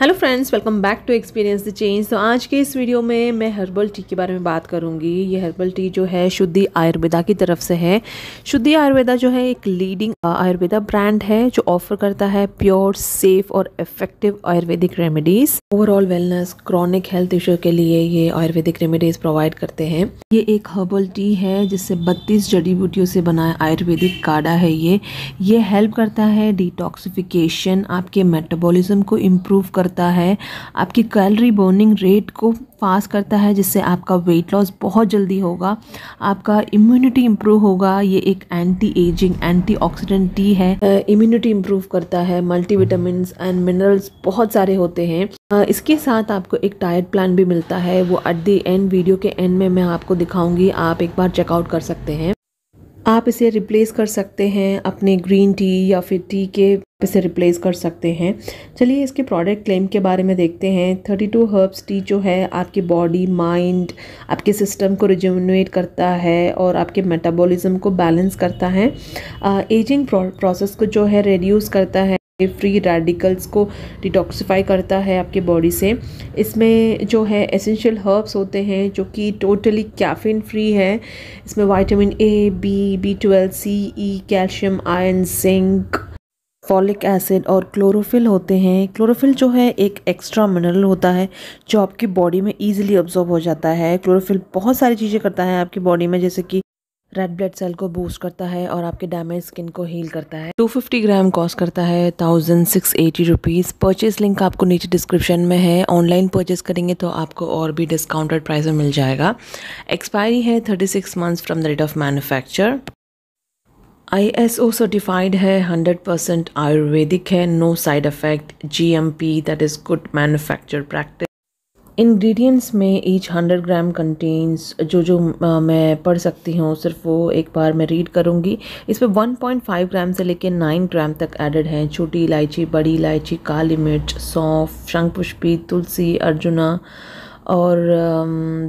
hello friends welcome back to experience the change तो आज के इस वीडियो में मैं हर्बल टी के बारे में बात करूंगी ये हर्बल टी जो है शुद्धि आयुर्वेदा की तरफ से है शुद्धि आयुर्वेदा जो है एक लीडिंग आयुर्वेदा ब्रांड है जो ऑफर करता है प्योर सेफ और effective ayurvedic remedies overall wellness chronic health issue के लिए ये आयुर्वेदिक रेमेडीज प्रोवाइड करते हैं ये एक हर्बल टी है जिससे बत्तीस जड़ी बूटियों से बना आयुर्वेदिक काढ़ा है ये ये हेल्प करता है डिटॉक्सिफिकेशन आपके मेटाबोलिज्म को इम्प्रूव कर करता है आपकी कैलरी बर्निंग रेट को फास्ट करता है जिससे आपका वेट लॉस बहुत जल्दी होगा आपका इम्यूनिटी इम्प्रूव होगा ये एक anti ageing anti oxidant tea है इम्यूनिटी इम्प्रूव करता है मल्टी विटामिन एंड मिनरल्स बहुत सारे होते हैं uh, इसके साथ आपको एक डाइट प्लान भी मिलता है वो एट दी एंड वीडियो के एंड में मैं आपको दिखाऊंगी आप एक बार चेकआउट कर सकते हैं आप इसे रिप्लेस कर सकते हैं अपने ग्रीन टी या फिर टी के इसे रिप्लेस कर सकते हैं चलिए इसके प्रोडक्ट क्लेम के बारे में देखते हैं 32 हर्ब्स टी जो है आपकी बॉडी माइंड आपके सिस्टम को रिजुनेट करता है और आपके मेटाबॉलिज्म को बैलेंस करता है एजिंग प्रोसेस को जो है रिड्यूस करता है ये फ्री रेडिकल्स को डिटॉक्सीफाई करता है आपके बॉडी से इसमें जो है एसेंशियल हर्ब्स होते हैं जो कि टोटली कैफिन फ्री है इसमें vitamin A B B twelve C E calcium iron zinc folic acid और क्लोरोफिल होते हैं क्लोरोफिल जो है एक एक्स्ट्रा मिनरल होता है जो आपकी बॉडी में ईजिली ऑब्जॉर्ब हो जाता है क्लोरोफिल बहुत सारी चीज़ें करता है आपकी बॉडी में जैसे कि रेड ब्लड सेल को बूस्ट करता है और आपके डैमेज स्किन को हील करता है 250 ग्राम कॉस्ट करता है thousand six eighty rupees purchase link आपको नीचे डिस्क्रिप्शन में है ऑनलाइन परचेज करेंगे तो आपको और भी डिस्काउंटेड प्राइस में मिल जाएगा एक्सपायरी है thirty six months from the date of S O certified है 100% परसेंट आयुर्वेदिक है no side effect P that is good manufacture practice ingredients में ईच हंड्रेड ग्राम कंटेन्स जो जो मैं पढ़ सकती हूँ सिर्फ वो एक बार मैं रीड करूँगी इसमें फाइव ग्राम से लेकर नाइन ग्राम तक एडेड हैं छोटी इलायची बड़ी इलायची काली मिर्च सौंफ शंखपुष्पी तुलसी अर्जुना और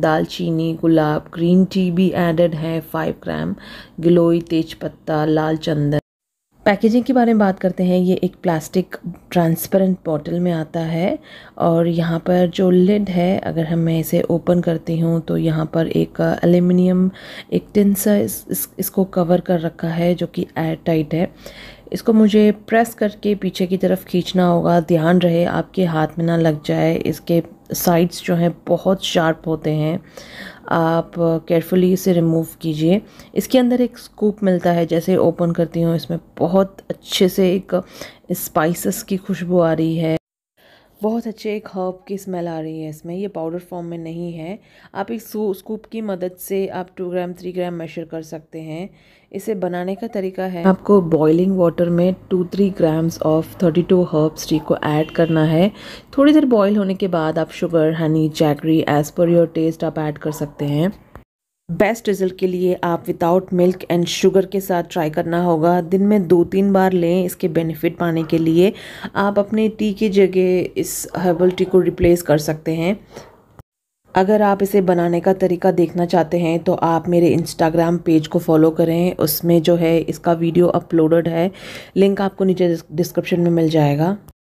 दालचीनी गुलाब ग्रीन टी भी एडेड है फाइव ग्राम गिलोई तेज पत्ता लाल चंदन पैकेजिंग के बारे में बात करते हैं ये एक प्लास्टिक ट्रांसपेरेंट बॉटल में आता है और यहाँ पर जो लिड है अगर हम मैं इसे ओपन करती हूँ तो यहाँ पर एक एल्युमिनियम एक टिन सा इस, इस, इसको कवर कर रखा है जो कि एयर टाइट है इसको मुझे प्रेस करके पीछे की तरफ खींचना होगा ध्यान रहे आपके हाथ में ना लग जाए इसके साइड्स जो हैं बहुत शार्प होते हैं आप केयरफुली इसे रिमूव कीजिए इसके अंदर एक स्कूप मिलता है जैसे ओपन करती हूँ इसमें बहुत अच्छे से एक स्पाइसेस की खुशबू आ रही है बहुत अच्छे एक हर्ब की स्मेल आ रही है इसमें ये पाउडर फॉर्म में नहीं है आप एक स्कूप की मदद से आप two gram three gram measure कर सकते हैं इसे बनाने का तरीका है आपको बॉइलिंग वाटर में two three grams of thirty two herbs tea को ऐड करना है थोड़ी देर बॉईल होने के बाद आप sugar honey jaggery as per your taste आप ऐड कर सकते हैं बेस्ट रिज़ल्ट के लिए आप विदाउट मिल्क एंड शुगर के साथ ट्राई करना होगा दिन में दो तीन बार लें इसके बेनिफिट पाने के लिए आप अपने टी की जगह इस हर्बल टी को रिप्लेस कर सकते हैं अगर आप इसे बनाने का तरीका देखना चाहते हैं तो आप मेरे इंस्टाग्राम पेज को फॉलो करें उसमें जो है इसका वीडियो अपलोडेड है लिंक आपको नीचे डिस्क्रिप्शन में मिल जाएगा